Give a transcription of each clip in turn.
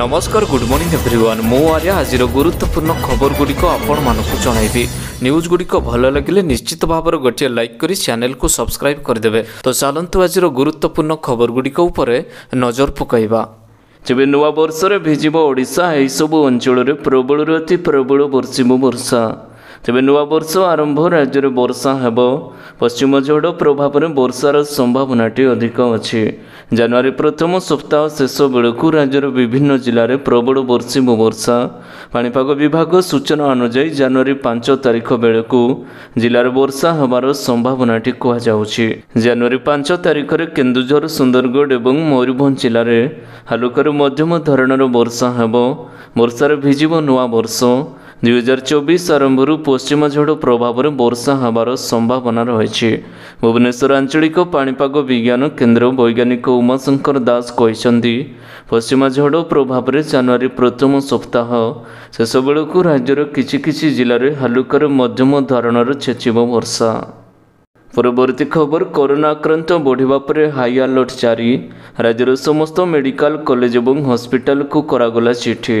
ନମସ୍କାର good morning everyone ମୁଁ ଆର୍ଯ୍ୟ ଆଜିର ଗୁରୁତ୍ୱପୂର୍ଣ୍ଣ ଖବରଗୁଡ଼ିକ ଆପଣମାନଙ୍କୁ ଜଣାଇବି ନ୍ୟୁଜ୍ଗୁଡ଼ିକ ଭଲ ଲାଗିଲେ ନିଶ୍ଚିତ ଭାବରେ ଗୋଟିଏ ଲାଇକ୍ କରି ଚ୍ୟାନେଲ୍କୁ ସବସ୍କ୍ରାଇବ୍ କରିଦେବେ ତ ଚାଲନ୍ତୁ ଆଜିର ଗୁରୁତ୍ୱପୂର୍ଣ୍ଣ ଖବରଗୁଡ଼ିକ ଉପରେ ନଜର ପକାଇବା ତେବେ ନୂଆବର୍ଷରେ ଭିଜିବ ଓଡ଼ିଶା ଏହିସବୁ ଅଞ୍ଚଳରେ ପ୍ରବଳରୁ ଅତି ପ୍ରବଳ ବର୍ଷିବ ବର୍ଷା ତେବେ ନୂଆବର୍ଷ ଆରମ୍ଭ ରାଜ୍ୟରେ ବର୍ଷା ହେବ ପଶ୍ଚିମ ଝଡ଼ ପ୍ରଭାବରେ ବର୍ଷାର ସମ୍ଭାବନାଟି ଅଧିକ ଅଛି ଜାନୁଆରୀ ପ୍ରଥମ ସପ୍ତାହ ଶେଷ ବେଳକୁ ରାଜ୍ୟର ବିଭିନ୍ନ ଜିଲ୍ଲାରେ ପ୍ରବଳ ବର୍ଷିବ ବର୍ଷା ପାଣିପାଗ ବିଭାଗ ସୂଚନା ଅନୁଯାୟୀ ଜାନୁଆରୀ ପାଞ୍ଚ ତାରିଖ ବେଳକୁ ଜିଲ୍ଲାରେ ବର୍ଷା ହେବାର ସମ୍ଭାବନାଟି କୁହାଯାଉଛି ଜାନୁଆରୀ ପାଞ୍ଚ ତାରିଖରେ କେନ୍ଦୁଝର ସୁନ୍ଦରଗଡ଼ ଏବଂ ମୟୂରଭଞ୍ଜ ଜିଲ୍ଲାରେ ହାଲୁକାରୁ ମଧ୍ୟମ ଧରଣର ବର୍ଷା ହେବ ବର୍ଷାରେ ଭିଜିବ ନୂଆ ବର୍ଷ ଦୁଇହଜାର ଚବିଶ ଆରମ୍ଭରୁ ପଶ୍ଚିମ ଝଡ଼ ପ୍ରଭାବରେ ବର୍ଷା ହେବାର ସମ୍ଭାବନା ରହିଛି ଭୁବନେଶ୍ୱର ଆଞ୍ଚଳିକ ପାଣିପାଗ ବିଜ୍ଞାନ କେନ୍ଦ୍ର ବୈଜ୍ଞାନିକ ଉମାଶଙ୍କର ଦାସ କହିଛନ୍ତି ପଶ୍ଚିମ ଝଡ଼ ପ୍ରଭାବରେ ଜାନୁଆରୀ ପ୍ରଥମ ସପ୍ତାହ ଶେଷବେଳକୁ ରାଜ୍ୟର କିଛି କିଛି ଜିଲ୍ଲାରେ ହାଲୁକାର ମଧ୍ୟମ ଧରଣର ଛେଚିବ ବର୍ଷା ପରବର୍ତ୍ତୀ ଖବର କରୋନା ଆକ୍ରାନ୍ତ ବଢ଼ିବା ପରେ ହାଇ ଆଲର୍ଟ ଜାରି ରାଜ୍ୟର ସମସ୍ତ ମେଡ଼ିକାଲ କଲେଜ ଏବଂ ହସ୍ପିଟାଲକୁ କରାଗଲା ଚିଠି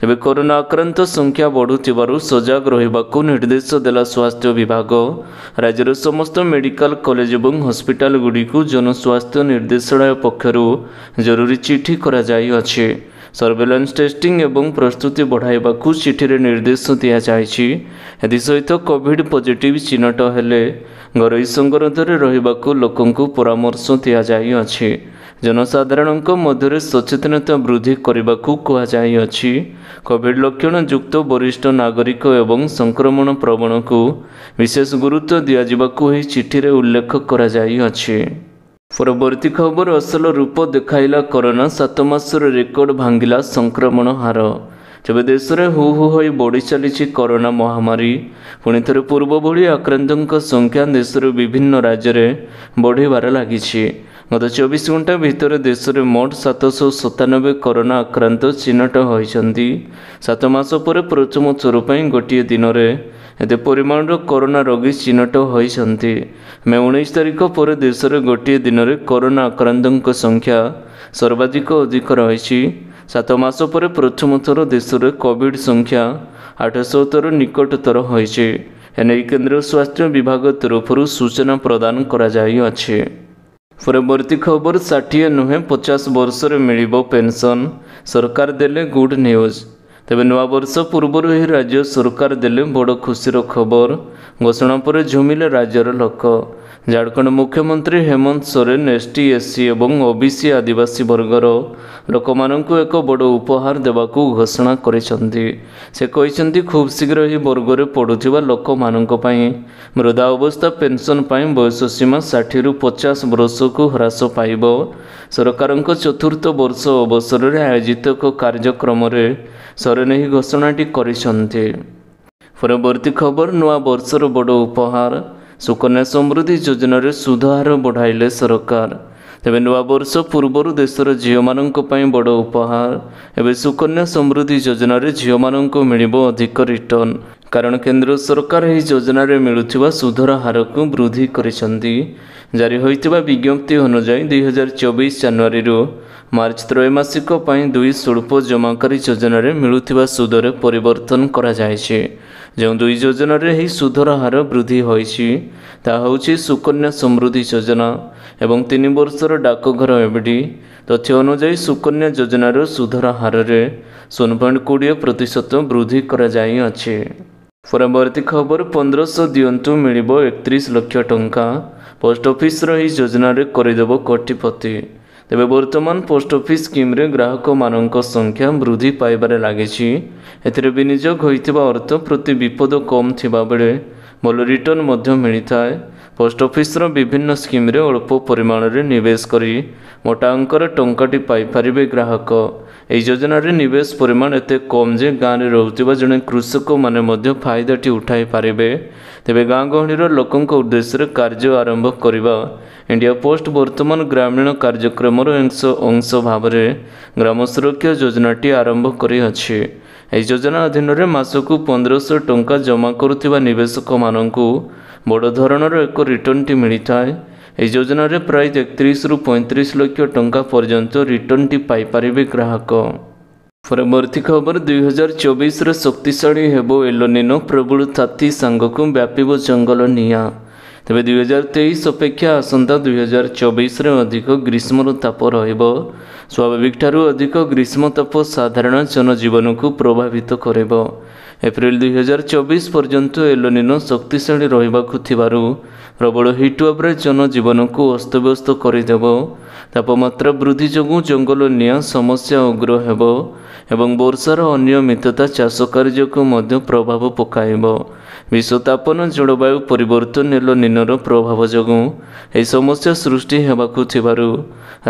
ତେବେ କରୋନା ଆକ୍ରାନ୍ତ ସଂଖ୍ୟା ବଢ଼ୁଥିବାରୁ ସଜାଗ ରହିବାକୁ ନିର୍ଦ୍ଦେଶ ଦେଲା ସ୍ୱାସ୍ଥ୍ୟ ବିଭାଗ ରାଜ୍ୟର ସମସ୍ତ ମେଡିକାଲ କଲେଜ ଏବଂ ହସ୍ପିଟାଲ ଗୁଡ଼ିକୁ ଜନସ୍ୱାସ୍ଥ୍ୟ ନିର୍ଦ୍ଦେଶାଳୟ ପକ୍ଷରୁ ଜରୁରୀ ଚିଠି କରାଯାଇଅଛି ସର୍ଭେଲାନ୍ସ ଟେଷ୍ଟିଂ ଏବଂ ପ୍ରସ୍ତୁତି ବଢ଼ାଇବାକୁ ଚିଠିରେ ନିର୍ଦ୍ଦେଶ ଦିଆଯାଇଛି ଏଥିସହିତ କୋଭିଡ୍ ପଜିଟିଭ୍ ଚିହ୍ନଟ ହେଲେ ଘରୋଇ ସଂଗରୋଧରେ ରହିବାକୁ ଲୋକଙ୍କୁ ପରାମର୍ଶ ଦିଆଯାଇଅଛି ଜନସାଧାରଣଙ୍କ ମଧ୍ୟରେ ସଚେତନତା ବୃଦ୍ଧି କରିବାକୁ କୁହାଯାଇଅଛି କୋଭିଡ଼ ଲକ୍ଷଣ ଯୁକ୍ତ ବରିଷ୍ଠ ନାଗରିକ ଏବଂ ସଂକ୍ରମଣ ପ୍ରବଣକୁ ବିଶେଷ ଗୁରୁତ୍ୱ ଦିଆଯିବାକୁ ଏହି ଚିଠିରେ ଉଲ୍ଲେଖ କରାଯାଇଅଛି ପରବର୍ତ୍ତୀ ଖବର ଅସଲ ରୂପ ଦେଖାଇଲା କରୋନା ସାତ ମାସର ରେକର୍ଡ ଭାଙ୍ଗିଲା ସଂକ୍ରମଣ ହାର ତେବେ ଦେଶରେ ହୁ ହୁ ହୋଇ ବଢ଼ି ଚାଲିଛି କରୋନା ମହାମାରୀ ପୁଣି ଥରେ ଭଳି ଆକ୍ରାନ୍ତଙ୍କ ସଂଖ୍ୟା ଦେଶର ବିଭିନ୍ନ ରାଜ୍ୟରେ ବଢ଼ିବାରେ ଲାଗିଛି ଗତ ଚବିଶ ଘଣ୍ଟା ଭିତରେ ଦେଶରେ ମୋଟ ସାତଶହ ସତାନବେ କରୋନା ଆକ୍ରାନ୍ତ ଚିହ୍ନଟ ହୋଇଛନ୍ତି ସାତ ମାସ ପରେ ପ୍ରଥମ ଥର ପାଇଁ ଗୋଟିଏ ଦିନରେ ଏତେ ପରିମାଣର କରୋନା ରୋଗୀ ଚିହ୍ନଟ ହୋଇଛନ୍ତି ମେ ଉଣେଇଶ ତାରିଖ ପରେ ଦେଶରେ ଗୋଟିଏ ଦିନରେ କରୋନା ଆକ୍ରାନ୍ତଙ୍କ ସଂଖ୍ୟା ସର୍ବାଧିକ ଅଧିକ ରହିଛି ସାତ ମାସ ପରେ ପ୍ରଥମ ଥର ଦେଶରେ କୋଭିଡ଼ ସଂଖ୍ୟା ଆଠଶହତର ନିକଟତର ହୋଇଛି ଏନେଇ କେନ୍ଦ୍ର ସ୍ୱାସ୍ଥ୍ୟ ବିଭାଗ ତରଫରୁ ସୂଚନା ପ୍ରଦାନ କରାଯାଇଅଛି परी खबर साठी नुहे पचास वर्ष र मियो पेन्सन सरकार देले गुड न्यूज ତେବେ ନୂଆବର୍ଷ ପୂର୍ବରୁ ଏହି ରାଜ୍ୟ ସରକାର ଦେଲେ ବଡ଼ ଖୁସିର ଖବର ଘୋଷଣା ପରେ ଝୁମିଲେ ରାଜ୍ୟର ଲୋକ ଝାଡ଼ଖଣ୍ଡ ମୁଖ୍ୟମନ୍ତ୍ରୀ Hemant Soren S T S C ଏବଂ ଓ ବି ସି ଆଦିବାସୀ ବର୍ଗର ଲୋକମାନଙ୍କୁ ଏକ ବଡ଼ ଉପହାର ଦେବାକୁ ଘୋଷଣା କରିଛନ୍ତି ସେ କହିଛନ୍ତି ଖୁବ୍ ଶୀଘ୍ର ଏହି ବର୍ଗରେ ପଡ଼ୁଥିବା ଲୋକମାନଙ୍କ ପାଇଁ ମୃଦା ଅବସ୍ଥା ପେନ୍ସନ୍ ପାଇଁ ବୟସ ସୀମା ଷାଠିଏରୁ ପଚାଶ ବର୍ଷକୁ ହ୍ରାସ ପାଇବ ସରକାରଙ୍କ ଚତୁର୍ଥ ବର୍ଷ ଅବସରରେ ଆୟୋଜିତ ଏକ କାର୍ଯ୍ୟକ୍ରମରେ ଚରଣ ଏହି ଘୋଷଣାଟି କରିଛନ୍ତି ପରବର୍ତ୍ତୀ ଖବର ନୂଆ ବର୍ଷର ବଡ଼ ଉପହାର ସୁକନ୍ୟା ସମୃଦ୍ଧି ଯୋଜନାରେ ସୁଧହାର ବଢ଼ାଇଲେ ସରକାର ତେବେ ନୂଆବର୍ଷ ପୂର୍ବରୁ ଦେଶର ଝିଅମାନଙ୍କ ପାଇଁ ବଡ଼ ଉପହାର ଏବେ ସୁକନ୍ୟା ସମୃଦ୍ଧି ଯୋଜନାରେ ଝିଅମାନଙ୍କୁ ମିଳିବ ଅଧିକ ରିଟର୍ଣ୍ଣ କାରଣ କେନ୍ଦ୍ର ସରକାର ଏହି ଯୋଜନାରେ ମିଳୁଥିବା ସୁଧର ହାରକୁ ବୃଦ୍ଧି କରିଛନ୍ତି ଜାରି ହୋଇଥିବା ବିଜ୍ଞପ୍ତି ଅନୁଯାୟୀ ଦୁଇହଜାର ଚବିଶ ଜାନୁଆରୀରୁ ମାର୍ଚ୍ଚ ତ୍ରୈମାସିକ ପାଇଁ ଦୁଇ ସ୍ୱଳ୍ପ ଜମାକାରୀ ଯୋଜନାରେ ମିଳୁଥିବା ସୁଦରେ ପରିବର୍ତ୍ତନ କରାଯାଇଛି ଯେଉଁ ଦୁଇ ଯୋଜନାରେ ଏହି ସୁଧର ହାର ବୃଦ୍ଧି ହୋଇଛି ତାହା ହେଉଛି ସୁକନ୍ୟା ସମୃଦ୍ଧି ଯୋଜନା ଏବଂ ତିନି ବର୍ଷର ଡାକଘର ଏବିଡି ତଥ୍ୟ ଅନୁଯାୟୀ ସୁକନ୍ୟା ଯୋଜନାର ସୁଧର ହାରରେ ଶୂନ ପଏଣ୍ଟ କୋଡ଼ିଏ ପ୍ରତିଶତ ବୃଦ୍ଧି କରାଯାଇଅଛି ପରବର୍ତ୍ତୀ ଖବର ପନ୍ଦରଶହ ଦିଅନ୍ତୁ ମିଳିବ ଏକତିରିଶ ଲକ୍ଷ ଟଙ୍କା পোস্ট অফিস রহি যোজনারে করিদেব কোটিপতি ତେବେ ବର୍ତ୍ତମାନ ପୋଷ୍ଟ ଅଫିସ୍ ସ୍କିମ୍ରେ ଗ୍ରାହକମାନଙ୍କ ସଂଖ୍ୟା ବୃଦ୍ଧି ପାଇବାରେ ଲାଗିଛି ଏଥିରେ ବିନିଯୋଗ ହୋଇଥିବା ଅର୍ଥ ପ୍ରତି ବିପଦ କମ୍ ଥିବାବେଳେ ଭଲ ରିଟର୍ଣ୍ଣ ମଧ୍ୟ ମିଳିଥାଏ ପୋଷ୍ଟ ଅଫିସ୍ର ବିଭିନ୍ନ ସ୍କିମ୍ରେ ଅଳ୍ପ ପରିମାଣରେ ନିବେଶ କରି ମୋଟା ଅଙ୍କର ଟଙ୍କାଟି ପାଇପାରିବେ ଗ୍ରାହକ ଏହି ଯୋଜନାରେ ନିବେଶ ପରିମାଣ ଏତେ କମ୍ ଯେ ଗାଁରେ ରହୁଥିବା ଜଣେ କୃଷକମାନେ ମଧ୍ୟ ଫାଇଦାଟି ଉଠାଇ ପାରିବେ ତେବେ ଗାଁ ଗହଳିର ଲୋକଙ୍କ ଉଦ୍ଦେଶ୍ୟରେ କାର୍ଯ୍ୟ ଆରମ୍ଭ କରିବା ଇଣ୍ଡିଆ ପୋଷ୍ଟ ବର୍ତ୍ତମାନ ଗ୍ରାମୀଣ କାର୍ଯ୍ୟକ୍ରମର ଅଂଶ ଅଂଶ ଭାବରେ ଗ୍ରାମ ସୁରକ୍ଷା ଯୋଜନାଟି ଆରମ୍ଭ କରିଅଛି ଏହି ଯୋଜନା ଅଧୀନରେ ମାସକୁ ପନ୍ଦରଶହ ଟଙ୍କା ଜମା କରୁଥିବା ନିବେଶକମାନଙ୍କୁ ବଡ଼ ଧରଣର ଏକ ରିଟର୍ଣ୍ଣଟି ମିଳିଥାଏ ଏହି ଯୋଜନାରେ ପ୍ରାୟ ତେତିରିଶରୁ ପଇଁତିରିଶ ଲକ୍ଷ ଟଙ୍କା ପର୍ଯ୍ୟନ୍ତ ରିଟର୍ଣ୍ଣଟି ପାଇପାରିବେ ଗ୍ରାହକ ପରବର୍ତ୍ତୀ ଖବର ଦୁଇହଜାର ଚବିଶର ଶକ୍ତିଶାଳୀ ହେବ ଏଲୋନିନୋ ପ୍ରବଳ ତାତି ସାଙ୍ଗକୁ ବ୍ୟାପିବ ଜଙ୍ଗଲ ନିଆଁ ତେବେ ଦୁଇହଜାର ତେଇଶ ଅପେକ୍ଷା ଆସନ୍ତା ଦୁଇହଜାର ଚବିଶରେ ଅଧିକ ଗ୍ରୀଷ୍ମର ତାପ ରହିବ ସ୍ୱାଭାବିକଠାରୁ ଅଧିକ ଗ୍ରୀଷ୍ମତାପ ସାଧାରଣ ଜନଜୀବନକୁ ପ୍ରଭାବିତ କରିବ ଏପ୍ରିଲ ଦୁଇହଜାର ଚବିଶ ପର୍ଯ୍ୟନ୍ତ ଏଲୋନିନୋ ଶକ୍ତିଶାଳୀ ରହିବାକୁ ଥିବାରୁ ପ୍ରବଳ ହିଟ୍ୱେଭ୍ରେ ଜନଜୀବନକୁ ଅସ୍ତବ୍ୟସ୍ତ କରିଦେବ ତାପମାତ୍ରା ବୃଦ୍ଧି ଯୋଗୁଁ ଜଙ୍ଗଲ ନିଆଁ ସମସ୍ୟା ଉଗ୍ର ହେବ ଏବଂ ବର୍ଷାର ଅନିୟମିତତା ଚାଷ କାର୍ଯ୍ୟକୁ ମଧ୍ୟ ପ୍ରଭାବ ପକାଇବ ବିଶ୍ୱତାପନ ଜଳବାୟୁ ପରିବର୍ତ୍ତନ ନିନର ପ୍ରଭାବ ଯୋଗୁଁ ଏହି ସମସ୍ୟା ସୃଷ୍ଟି ହେବାକୁ ଥିବାରୁ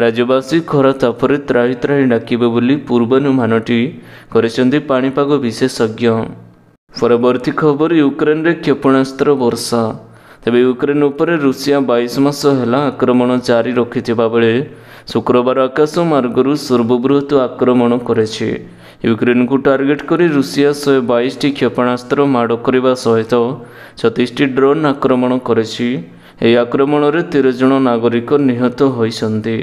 ରାଜ୍ୟବାସୀ ଖରା ତାପରେ ତ୍ରାହି ତ୍ରାହି ଡାକିବେ ବୋଲି ପୂର୍ବାନୁମାନଟି କରିଛନ୍ତି ପାଣିପାଗ ବିଶେଷଜ୍ଞ ପରବର୍ତ୍ତୀ ଖବର ୟୁକ୍ରେନ୍ରେ କ୍ଷେପଣାସ୍ତ୍ର ବର୍ଷା ତେବେ ୟୁକ୍ରେନ୍ ଉପରେ ରୁଷିଆ ବାଇଶ ମାସ ହେଲା ଆକ୍ରମଣ ଜାରି ରଖିଥିବା ବେଳେ ଶୁକ୍ରବାର ଆକାଶ ମାର୍ଗରୁ ସର୍ବବୃହତ ଆକ୍ରମଣ କରିଛି ୟୁକ୍ରେନ୍କୁ ଟାର୍ଗେଟ୍ କରି ରୁଷିଆ ଶହେ ବାଇଶଟି କ୍ଷେପଣାସ୍ତ୍ର ମାଡ଼ କରିବା ସହିତ ଛତିଶଟି ଡ୍ରୋନ୍ ଆକ୍ରମଣ କରିଛି ଏହି ଆକ୍ରମଣରେ ତେର ଜଣ ନାଗରିକ ନିହତ ହୋଇଛନ୍ତି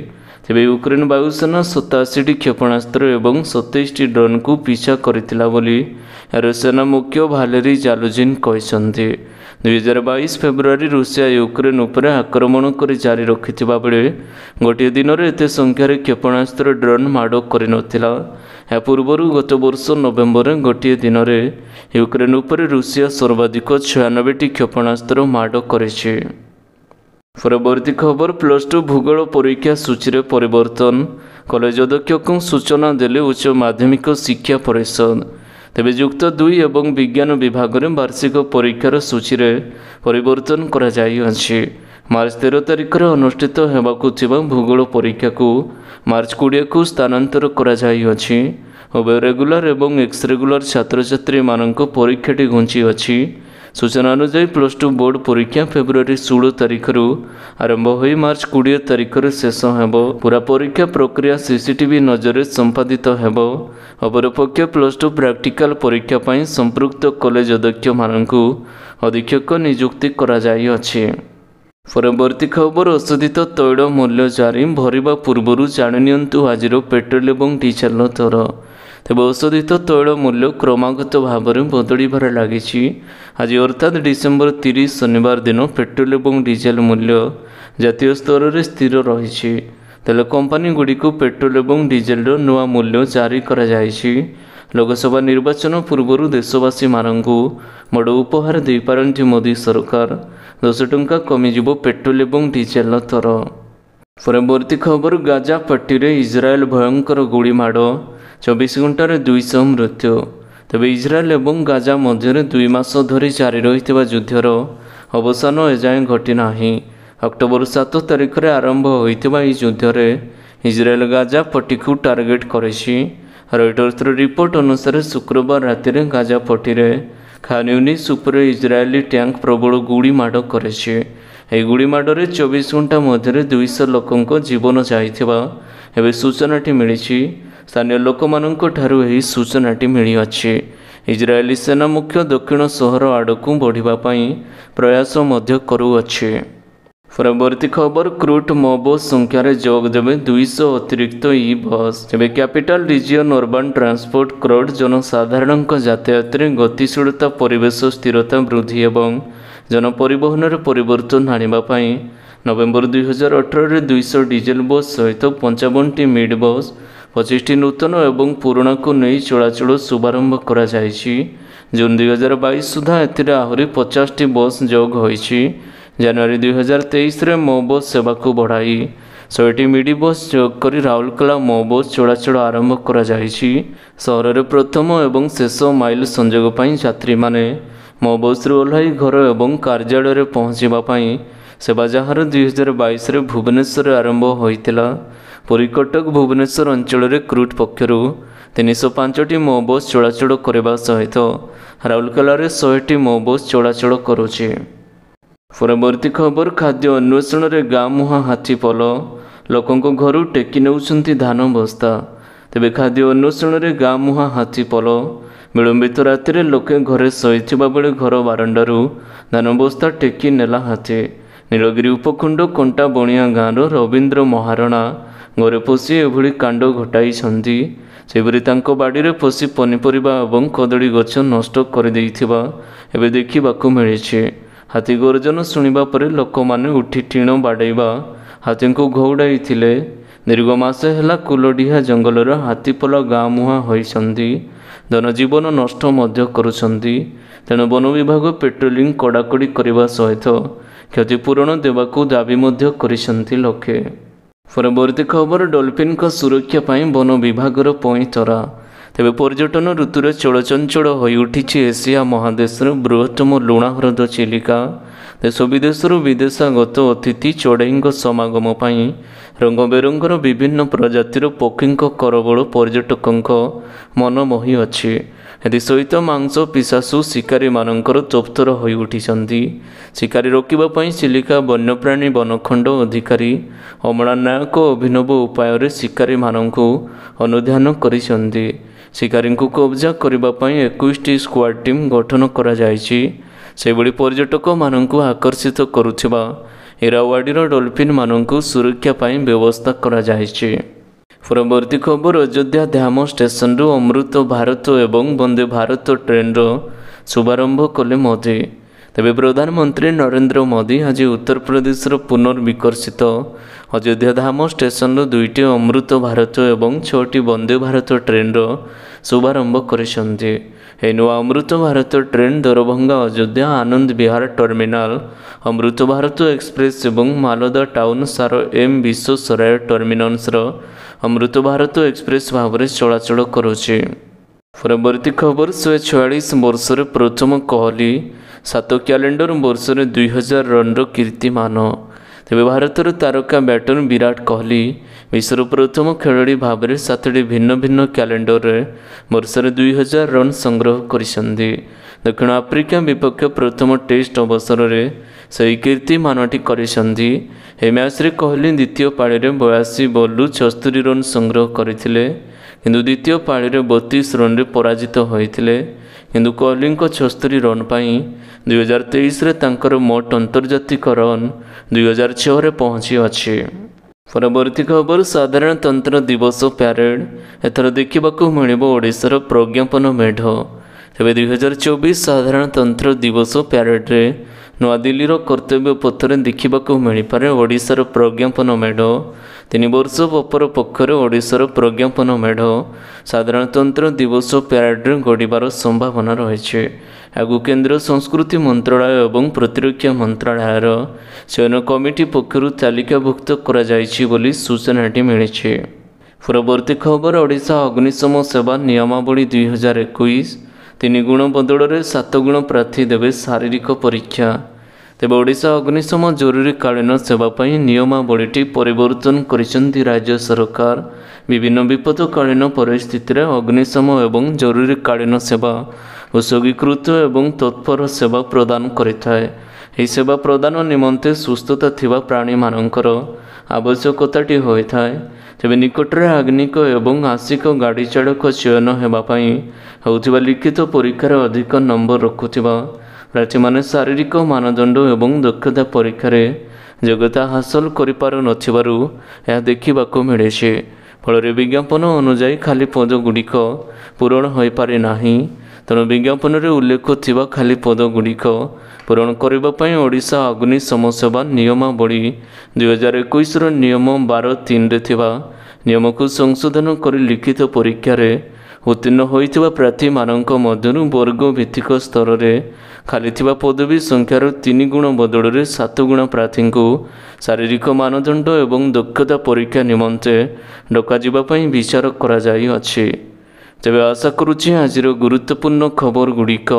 ତେବେ ୟୁକ୍ରେନ୍ ବାୟୁସେନା ସତାଅଶୀଟି କ୍ଷେପଣାସ୍ତ୍ର ଏବଂ ସତେଇଶଟି ଡ୍ରୋନ୍କୁ ପିଛା କରିଥିଲା ବୋଲି ଏହାର ସେନା ମୁଖ୍ୟ ଭାଲେରୀ ଜାଲୁଜିନ୍ କହିଛନ୍ତି ଦୁଇହଜାର ବାଇଶ ଫେବୃଆରୀ ରୁଷିଆ ୟୁକ୍ରେନ୍ ଉପରେ ଆକ୍ରମଣ କରି ଜାରି ରଖିଥିବା ବେଳେ ଗୋଟିଏ ଦିନରେ ଏତେ ସଂଖ୍ୟାରେ କ୍ଷେପଣାସ୍ତ୍ର ଡ୍ରୋନ୍ ମାଡ଼ କରିନଥିଲା ଏହା ପୂର୍ବରୁ ଗତ ବର୍ଷ ନଭେମ୍ବରରେ ଗୋଟିଏ ଦିନରେ ୟୁକ୍ରେନ୍ ଉପରେ ରୁଷିଆ ସର୍ବାଧିକ ଛୟାନବେଟି କ୍ଷେପଣାସ୍ତ୍ର ମାଡ଼ କରିଛି ପରବର୍ତ୍ତୀ ଖବର ପ୍ଲସ୍ ଟୁ ଭୂଗୋଳ ପରୀକ୍ଷା ସୂଚୀରେ ପରିବର୍ତ୍ତନ କଲେଜ ଅଧ୍ୟକ୍ଷଙ୍କୁ ସୂଚନା ଦେଲେ ଉଚ୍ଚ ମାଧ୍ୟମିକ ଶିକ୍ଷା ପରିଷଦ ତେବେ ଯୁକ୍ତ ଦୁଇ ଏବଂ ବିଜ୍ଞାନ ବିଭାଗରେ ବାର୍ଷିକ ପରୀକ୍ଷାର ସୂଚୀରେ ପରିବର୍ତ୍ତନ କରାଯାଇଅଛି ମାର୍ଚ୍ଚ ତେର ତାରିଖରେ ଅନୁଷ୍ଠିତ ହେବାକୁ ଥିବା ଭୂଗୋଳ ପରୀକ୍ଷାକୁ ମାର୍ଚ୍ଚ କୋଡ଼ିଏକୁ ସ୍ଥାନାନ୍ତର କରାଯାଇଅଛି ଉଭୟ ରେଗୁଲାର ଏବଂ ଏକ୍ସ ରେଗୁଲାର ଛାତ୍ରଛାତ୍ରୀମାନଙ୍କ ପରୀକ୍ଷାଟି ଘୁଞ୍ଚିଅଛି ସୂଚନା ଅନୁଯାୟୀ ପ୍ଲସ୍ ଟୁ ବୋର୍ଡ଼ ପରୀକ୍ଷା ଫେବୃଆରୀ ଷୋହଳ ତାରିଖରୁ ଆରମ୍ଭ ହୋଇ ମାର୍ଚ୍ଚ କୋଡ଼ିଏ ତାରିଖରେ ଶେଷ ହେବ ପୁରା ପରୀକ୍ଷା ପ୍ରକ୍ରିୟା ସିସିଟିଭି ନଜରରେ ସମ୍ପାଦିତ ହେବ ଅପରପକ୍ଷ ପ୍ଲସ୍ ଟୁ ପ୍ରାକ୍ଟିକାଲ ପରୀକ୍ଷା ପାଇଁ ସମ୍ପୃକ୍ତ କଲେଜ ଅଧ୍ୟକ୍ଷମାନଙ୍କୁ ଅଧୀକ୍ଷକ ନିଯୁକ୍ତି କରାଯାଇଅଛି ପରବର୍ତ୍ତୀ ଖବର ଅଶୋଧିତ ତୈଳ ମୂଲ୍ୟ ଜାରି ଭରିବା ପୂର୍ବରୁ ଜାଣିନିଅନ୍ତୁ ଆଜିର ପେଟ୍ରୋଲ ଏବଂ ଡିଜେଲର ଦର ତେବେ ଔଷଧିତ ତୈଳ ମୂଲ୍ୟ କ୍ରମାଗତ ଭାବରେ ବଦଳିବାରେ ଲାଗିଛି ଆଜି ଅର୍ଥାତ୍ ଡିସେମ୍ବର ତିରିଶ ଶନିବାର ଦିନ ପେଟ୍ରୋଲ ଏବଂ ଡିଜେଲ ମୂଲ୍ୟ ଜାତୀୟ ସ୍ତରରେ ସ୍ଥିର ରହିଛି ତେଲ କମ୍ପାନୀଗୁଡ଼ିକୁ ପେଟ୍ରୋଲ ଏବଂ ଡିଜେଲର ନୂଆ ମୂଲ୍ୟ ଜାରି କରାଯାଇଛି ଲୋକସଭା ନିର୍ବାଚନ ପୂର୍ବରୁ ଦେଶବାସୀମାନଙ୍କୁ ବଡ଼ ଉପହାର ଦେଇପାରନ୍ତି ମୋଦି ସରକାର ଦଶ ଟଙ୍କା କମିଯିବ ପେଟ୍ରୋଲ ଏବଂ ଡିଜେଲର ଥର ପରବର୍ତ୍ତୀ ଖବର ଗାଜା ପଟିରେ ଇସ୍ରାଏଲ ଭୟଙ୍କର ଗୁଳିମାଡ଼ ଚବିଶ ଘଣ୍ଟାରେ ଦୁଇଶହ ମୃତ୍ୟୁ ତେବେ ଇସ୍ରାଏଲ ଏବଂ ଗାଜା ମଧ୍ୟରେ ଦୁଇ ମାସ ଧରି ଜାରି ରହିଥିବା ଯୁଦ୍ଧର ଅବସାନ ଏଯାଏଁ ଘଟିନାହିଁ ଅକ୍ଟୋବର ସାତ ତାରିଖରେ ଆରମ୍ଭ ହୋଇଥିବା ଏହି ଯୁଦ୍ଧରେ ଇସ୍ରାଏଲ ଗାଜା ପଟିକୁ ଟାର୍ଗେଟ୍ କରିଛି ରଇଟର୍ସର ରିପୋର୍ଟ ଅନୁସାରେ ଶୁକ୍ରବାର ରାତିରେ ଗାଜା ପଟିରେ ଖାନ୍ୟୁନିସ୍ ଉପରେ ଇସ୍ରାଏଲି ଟ୍ୟାଙ୍କ ପ୍ରବଳ ଗୁଳିମାଡ଼ କରିଛି ଏହି ଗୁଳିମାଡ଼ରେ ଚବିଶ ଘଣ୍ଟା ମଧ୍ୟରେ ଦୁଇଶହ ଲୋକଙ୍କ ଜୀବନ ଯାଇଥିବା ଏବେ ସୂଚନାଟି ମିଳିଛି ସ୍ଥାନୀୟ ଲୋକମାନଙ୍କ ଠାରୁ ଏହି ସୂଚନାଟି ମିଳିଅଛି ଇସ୍ରାଏଲି ସେନା ମୁଖ୍ୟ ଦକ୍ଷିଣ ସହର ଆଡ଼କୁ ବଢ଼ିବା ପାଇଁ ପ୍ରୟାସ ମଧ୍ୟ କରୁଅଛି ପରବର୍ତ୍ତୀ ଖବର ମୋ ବସ୍ ସଂଖ୍ୟାରେ ଯୋଗ ଦେବେ ଦୁଇଶହ ଅତିରିକ୍ତ ଇ ବସ୍ ଏବେ କ୍ୟାପିଟାଲ ରିଜିଅନ୍ ଅର୍ବାନ୍ ଟ୍ରାନ୍ସପୋର୍ଟ କ୍ରୋଡ୍ ଜନସାଧାରଣଙ୍କ ଯାତାୟାତରେ ଗତିଶୀଳତା ପରିବେଶ ସ୍ଥିରତା ବୃଦ୍ଧି ଏବଂ ଜନପରିବହନରେ ପରିବର୍ତ୍ତନ ଆଣିବା ପାଇଁ ନଭେମ୍ବର ଦୁଇହଜାର ଅଠରରେ ଦୁଇଶହ ଡିଜେଲ ବସ୍ ସହିତ ପଞ୍ଚାବନଟି ମିଡ୍ ବସ୍ ପଚିଶଟି ନୂତନ ଏବଂ ପୁରୁଣାକୁ ନେଇ ଚଳାଚଳ ଶୁଭାରମ୍ଭ କରାଯାଇଛି ଜୁନ୍ ଦୁଇହଜାର ବାଇଶ ସୁଦ୍ଧା ଏଥିରେ ଆହୁରି ପଚାଶଟି ବସ୍ ଯୋଗ ହୋଇଛି ଜାନୁଆରୀ ଦୁଇହଜାର ତେଇଶରେ ମୋ ବସ୍ ସେବାକୁ ବଢ଼ାଇ ଶହେଟି ମିଡ଼ି ବସ୍ ଯୋଗ କରି ରାଉରକେଲା ମୋ ବସ୍ ଚଳାଚଳ ଆରମ୍ଭ କରାଯାଇଛି ସହରରେ ପ୍ରଥମ ଏବଂ ଶେଷ ମାଇଲ ସଂଯୋଗ ପାଇଁ ଯାତ୍ରୀମାନେ ମୋ ବସ୍ରୁ ଓହ୍ଲାଇ ଘର ଏବଂ କାର୍ଯ୍ୟାଳୟରେ ପହଞ୍ଚିବା ପାଇଁ ସେବା ଯାହାର ଦୁଇହଜାର ବାଇଶରେ ଭୁବନେଶ୍ୱରରେ ଆରମ୍ଭ ହୋଇଥିଲା ପୁରୀ କଟକ ଭୁବନେଶ୍ୱର ଅଞ୍ଚଳରେ କ୍ରୁଟ୍ ପକ୍ଷରୁ ତିନିଶହ ପାଞ୍ଚଟି ମୋ ବସ୍ ଚଳାଚଳ କରିବା ସହିତ ରାଉରକେଲାରେ ଶହେଟି ମୋ ବସ୍ ଚଳାଚଳ କରୁଛି ପରବର୍ତ୍ତୀ ଖବର ଖାଦ୍ୟ ଅନ୍ୱେଷଣରେ ଗାଁ ମୁହାଁ ହାତୀ ପଲ ଲୋକଙ୍କ ଘରୁ ଟେକି ନେଉଛନ୍ତି ଧାନ ବସ୍ତା ତେବେ ଖାଦ୍ୟ ଅନ୍ୱେଷଣରେ ଗାଁ ମୁହାଁ ହାତୀ ପଲ ବିଳମ୍ବିତ ରାତିରେ ଲୋକେ ଘରେ ଶୋଇଥିବା ବେଳେ ଘର ବାରଣ୍ଡାରୁ ଧାନ ବସ୍ତା ଟେକି ନେଲା ହାତୀ ନୀଳଗିରି ଉପଖଣ୍ଡ କଣ୍ଟା ବଣିଆ ଗାଁର ରବୀନ୍ଦ୍ର ମହାରଣା ଘରେ ପଶି ଏଭଳି କାଣ୍ଡ ଘଟାଇଛନ୍ତି ସେହିପରି ତାଙ୍କ ବାଡ଼ିରେ ପଶି ପନିପରିବା ଏବଂ କଦଳୀ ଗଛ ନଷ୍ଟ କରିଦେଇଥିବା ଏବେ ଦେଖିବାକୁ ମିଳିଛି ହାତୀ ଗର୍ଜନ ଶୁଣିବା ପରେ ଲୋକମାନେ ଉଠି ଟିଣ ବାଡ଼େଇବା ହାତୀଙ୍କୁ ଘଉଡ଼ାଇଥିଲେ ଦୀର୍ଘ ମାସ ହେଲା କୁଲଡିହା ଜଙ୍ଗଲର ହାତୀପଲ ଗାଁ ମୁହାଁ ହୋଇଛନ୍ତି ଧନଜୀବନ ନଷ୍ଟ ମଧ୍ୟ କରୁଛନ୍ତି ତେଣୁ ବନ ବିଭାଗ ପେଟ୍ରୋଲିଂ କଡ଼ାକଡ଼ି କରିବା ସହିତ କ୍ଷତିପୂରଣ ଦେବାକୁ ଦାବି ମଧ୍ୟ କରିଛନ୍ତି ଲୋକେ ପରବର୍ତ୍ତୀ ଖବର ଡଲଫିନ୍ଙ୍କ ସୁରକ୍ଷା ପାଇଁ ବନ ବିଭାଗର ପଇଁତରା ତେବେ ପର୍ଯ୍ୟଟନ ଋତୁରେ ଚଳଚଞ୍ଚଳ ହୋଇଉଠିଛି ଏସିଆ ମହାଦେଶର ବୃହତ୍ତମ ଲୁଣାହ୍ରଦ ଚିଲିକା ଦେଶ ବିଦେଶରୁ ବିଦେଶାଗତ ଅତିଥି ଚଢ଼େଇଙ୍କ ସମାଗମ ପାଇଁ ରଙ୍ଗବେରଙ୍ଗର ବିଭିନ୍ନ ପ୍ରଜାତିର ପକ୍ଷୀଙ୍କ କରବଳ ପର୍ଯ୍ୟଟକଙ୍କ ମନ ମହିଅଛି ଏଥି ସହିତ ମାଂସ ପିଶାଶୁ ଶିକାରୀମାନଙ୍କର ଚପ୍ତର ହୋଇ ଉଠିଛନ୍ତି ଶିକାରୀ ରୋକିବା ପାଇଁ ଚିଲିକା ବନ୍ୟପ୍ରାଣୀ ବନଖଣ୍ଡ ଅଧିକାରୀ ଅମଳା ନାୟକ ଅଭିନବ ଉପାୟରେ ଶିକାରୀମାନଙ୍କୁ ଅନୁଧ୍ୟାନ କରିଛନ୍ତି ଶିକାରୀଙ୍କୁ କବ୍ଜା କରିବା ପାଇଁ ଏକୋଇଶଟି ସ୍କ୍ୱାଡ୍ ଟିମ୍ ଗଠନ କରାଯାଇଛି ସେହିଭଳି ପର୍ଯ୍ୟଟକମାନଙ୍କୁ ଆକର୍ଷିତ କରୁଥିବା ଇରାୱାଡ଼ିର ଡଲଫିନ୍ମାନଙ୍କୁ ସୁରକ୍ଷା ପାଇଁ ବ୍ୟବସ୍ଥା କରାଯାଇଛି ପରବର୍ତ୍ତୀ ଖବର ଅଯୋଧ୍ୟା ଧାମ ଷ୍ଟେସନରୁ ଅମୃତ ଭାରତ ଏବଂ ବନ୍ଦେ ଭାରତ ଟ୍ରେନ୍ର ଶୁଭାରମ୍ଭ କଲେ ମୋଦି ତେବେ ପ୍ରଧାନମନ୍ତ୍ରୀ ନରେନ୍ଦ୍ର ମୋଦି ଆଜି ଉତ୍ତରପ୍ରଦେଶର ପୁନର୍ବିକଶିତ ଅଯୋଧ୍ୟା ଧାମ ଷ୍ଟେସନରୁ ଦୁଇଟି ଅମୃତ ଭାରତ ଏବଂ ଛଅଟି ବନ୍ଦେ ଭାରତ ଟ୍ରେନ୍ର ଶୁଭାରମ୍ଭ କରିଛନ୍ତି ଏହି ନୂଆ Amrit Bharat train Darbhanga Ayodhya Anand Vihar terminal Amrit Bharat express ଏବଂ Malda town sir M Visvesvaraya ଟର୍ମିନାଲ୍ସର ଅମୃତ ଭାରତ ଏକ୍ସପ୍ରେସ୍ ଭାବରେ ଚଳାଚଳ କରୁଛି ପରବର୍ତ୍ତୀ ଖବର ଶହେ ଛୟାଳିଶ ବର୍ଷରେ ପ୍ରଥମ କହଲି ସାତ କ୍ୟାଲେଣ୍ଡର ବର୍ଷରେ ଦୁଇହଜାର ରନ୍ର କୀର୍ତ୍ତିମାନ ତେବେ ଭାରତର ତାରକା ବ୍ୟାଟର ବିରାଟ କୋହଲି ବିଶ୍ୱର ପ୍ରଥମ ଖେଳାଳି ଭାବରେ ସାତଟି ଭିନ୍ନ ଭିନ୍ନ କ୍ୟାଲେଣ୍ଡରରେ ବର୍ଷରେ ଦୁଇହଜାର ରନ୍ ସଂଗ୍ରହ କରିଛନ୍ତି ଦକ୍ଷିଣ ଆଫ୍ରିକା ବିପକ୍ଷ ପ୍ରଥମ ଟେଷ୍ଟ ଅବସରରେ ସେ କୀର୍ତ୍ତିମାନଟି କରିଛନ୍ତି ଏ ମ୍ୟାଚ୍ରେ କୋହଲି ଦ୍ୱିତୀୟ ପାଳିରେ ବୟାଅଶୀ ବଲ୍ରୁ ଛଅସ୍ତରି ରନ୍ ସଂଗ୍ରହ କରିଥିଲେ କିନ୍ତୁ ଦ୍ୱିତୀୟ ପାଳିରେ ବତିଶ ରନ୍ରେ ପରାଜିତ ହୋଇଥିଲେ କିନ୍ତୁ କୋହଲିଙ୍କ ଛଅସ୍ତରି ରନ୍ ପାଇଁ ଦୁଇହଜାର ତେଇଶରେ ତାଙ୍କର ମୋଟ ଅନ୍ତର୍ଜାତୀୟକରଣ ଦୁଇହଜାର ଛଅରେ ପହଞ୍ଚିଅଛି ପରବର୍ତ୍ତୀ ଖବର ସାଧାରଣତନ୍ତ୍ର ଦିବସ ପ୍ୟାରେଡ୍ ଏଥର ଦେଖିବାକୁ ମିଳିବ ଓଡ଼ିଶାର ପ୍ରଜ୍ଞାପନ ମେଢ ତେବେ ଦୁଇହଜାର ଚବିଶ ସାଧାରଣତନ୍ତ୍ର ଦିବସ ପ୍ୟାରେଡ଼ରେ ନୂଆଦିଲ୍ଲୀର କର୍ତ୍ତବ୍ୟ ପଥରେ ଦେଖିବାକୁ ମିଳିପାରେ ଓଡ଼ିଶାର ପ୍ରଜ୍ଞାପନ ମେଢ ତିନି ବର୍ଷ ପପର ପକ୍ଷରୁ ଓଡ଼ିଶାର ପ୍ରଜ୍ଞାପନ ମେଢ଼ ସାଧାରଣତନ୍ତ୍ର ଦିବସ ପ୍ୟାରେଡ଼ରେ ଗଢ଼ିବାର ସମ୍ଭାବନା ରହିଛି ଏହାକୁ କେନ୍ଦ୍ର ସଂସ୍କୃତି ମନ୍ତ୍ରଣାଳୟ ଏବଂ ପ୍ରତିରକ୍ଷା ମନ୍ତ୍ରଣାଳୟର ଚୟନ କମିଟି ପକ୍ଷରୁ ତାଲିକାଭୁକ୍ତ କରାଯାଇଛି ବୋଲି ସୂଚନାଟି ମିଳିଛି ପରବର୍ତ୍ତୀ ଖବର ଓଡ଼ିଶା ଅଗ୍ନିଶମ ସେବା ନିୟମାବଳୀ ଦୁଇହଜାର ଏକୋଇଶ ତିନି ଗୁଣ ବଦଳରେ ସାତ ଗୁଣ ପ୍ରାର୍ଥୀ ଦେବେ ଶାରୀରିକ ପରୀକ୍ଷା ତେବେ ଓଡ଼ିଶା ଅଗ୍ନିଶମ ଜରୁରୀକାଳୀନ ସେବା ପାଇଁ ନିୟମାବଳୀଟି ପରିବର୍ତ୍ତନ କରିଛନ୍ତି ରାଜ୍ୟ ସରକାର ବିଭିନ୍ନ ବିପଦକାଳୀନ ପରିସ୍ଥିତିରେ ଅଗ୍ନିଶମ ଏବଂ ଜରୁରୀକାଳୀନ ସେବା ଉତ୍ସର୍ଗୀକୃତ ଏବଂ ତତ୍ପର ସେବା ପ୍ରଦାନ କରିଥାଏ ଏହି ସେବା ପ୍ରଦାନ ନିମନ୍ତେ ସୁସ୍ଥତା ଥିବା ପ୍ରାଣୀମାନଙ୍କର ଆବଶ୍ୟକତାଟି ହୋଇଥାଏ ତେବେ ନିକଟରେ ଆଗ୍ନିକ ଏବଂ ଆଂଶିକ ଗାଡ଼ି ଚାଳକ ଚୟନ ହେବା ପାଇଁ ହେଉଥିବା ଲିଖିତ ପରୀକ୍ଷାରେ ଅଧିକ ନମ୍ବର ରଖୁଥିବା ପ୍ରାର୍ଥୀମାନେ ଶାରୀରିକ ମାନଦଣ୍ଡ ଏବଂ ଦକ୍ଷତା ପରୀକ୍ଷାରେ ଯୋଗ୍ୟତା ହାସଲ କରିପାରୁନଥିବାରୁ ଏହା ଦେଖିବାକୁ ମିଳିଛି ଫଳରେ ବିଜ୍ଞାପନ ଅନୁଯାୟୀ ଖାଲି ପଦ ଗୁଡ଼ିକ ପୂରଣ ହୋଇପାରେ ନାହିଁ ତେଣୁ ବିଜ୍ଞାପନରେ ଉଲ୍ଲେଖ ଥିବା ଖାଲି ପଦ ଗୁଡ଼ିକ ପୂରଣ କରିବା ପାଇଁ ଓଡ଼ିଶା ଅଗ୍ନିଶମ ସେବା ନିୟମାବଳୀ ଦୁଇହଜାର ଏକୋଇଶର ନିୟମ ବାର ତିନିରେ ଥିବା ନିୟମକୁ ସଂଶୋଧନ କରି ଲିଖିତ ପରୀକ୍ଷାରେ ଉତ୍ତୀର୍ଣ୍ଣ ହୋଇଥିବା ପ୍ରାର୍ଥୀମାନଙ୍କ ମଧ୍ୟରୁ ବର୍ଗ ଭିତ୍ତିକ ସ୍ତରରେ ଖାଲି ଥିବା ପଦବୀ ସଂଖ୍ୟାର ତିନି ଗୁଣ ବଦଳରେ ସାତ ଗୁଣ ପ୍ରାର୍ଥୀଙ୍କୁ ଶାରୀରିକ ମାନଦଣ୍ଡ ଏବଂ ଦକ୍ଷତା ପରୀକ୍ଷା ନିମନ୍ତେ ଡକାଯିବା ପାଇଁ ବିଚାର କରାଯାଇଅଛି ତେବେ ଆଶା କରୁଛି ଆଜିର ଗୁରୁତ୍ୱପୂର୍ଣ୍ଣ ଖବର ଗୁଡ଼ିକ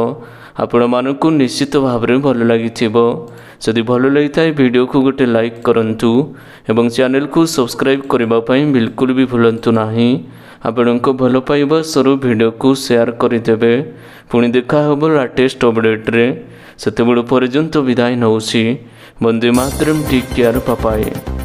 ଆପଣମାନଙ୍କୁ ନିଶ୍ଚିତ ଭାବରେ ଭଲ ଲାଗିଥିବ ଯଦି ଭଲ ଲାଗିଥାଏ ଭିଡ଼ିଓକୁ ଗୋଟେ ଲାଇକ୍ କରନ୍ତୁ ଏବଂ ଚ୍ୟାନେଲକୁ ସବସ୍କ୍ରାଇବ୍ କରିବା ପାଇଁ ବିଲକୁଲ ବି ଭୁଲନ୍ତୁ ନାହିଁ ଆପଣଙ୍କ ଭଲ ପାଇବା ସ୍ୱରୂପ ଭିଡ଼ିଓକୁ ସେୟାର କରିଦେବେ ପୁଣି ଦେଖା ହେବ ଲାଟେଷ୍ଟ ଅପଡ଼େଟ୍ରେ ସେତେବେଳେ ପର୍ଯ୍ୟନ୍ତ ବିଦାୟ ନେଉଛି ବନ୍ଦେ ମାତରମ୍ ଟିକ୍ କେୟାର ପାପାଏ